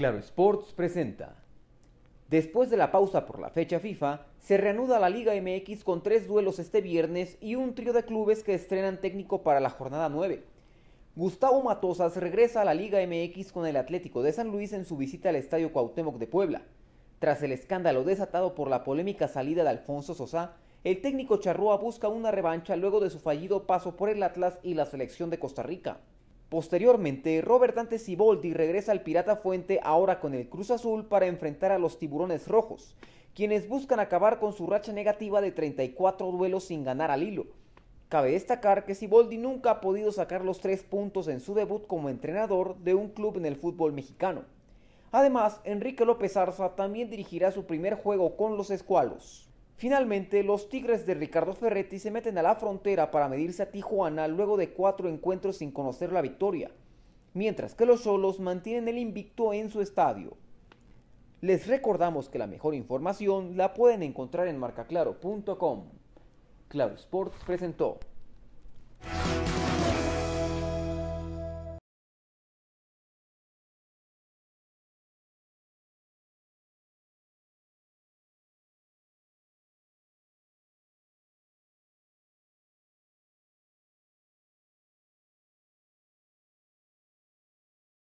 Claro Sports presenta. Después de la pausa por la fecha FIFA, se reanuda la Liga MX con tres duelos este viernes y un trío de clubes que estrenan técnico para la jornada 9. Gustavo Matosas regresa a la Liga MX con el Atlético de San Luis en su visita al Estadio Cuauhtémoc de Puebla. Tras el escándalo desatado por la polémica salida de Alfonso Sosa, el técnico Charrúa busca una revancha luego de su fallido paso por el Atlas y la selección de Costa Rica. Posteriormente, Robert Dante Siboldi regresa al Pirata Fuente ahora con el Cruz Azul para enfrentar a los Tiburones Rojos, quienes buscan acabar con su racha negativa de 34 duelos sin ganar al hilo. Cabe destacar que Siboldi nunca ha podido sacar los tres puntos en su debut como entrenador de un club en el fútbol mexicano. Además, Enrique López Arza también dirigirá su primer juego con los Escualos. Finalmente, los Tigres de Ricardo Ferretti se meten a la frontera para medirse a Tijuana luego de cuatro encuentros sin conocer la victoria, mientras que los Solos mantienen el invicto en su estadio. Les recordamos que la mejor información la pueden encontrar en marcaclaro.com. Claro Sports presentó.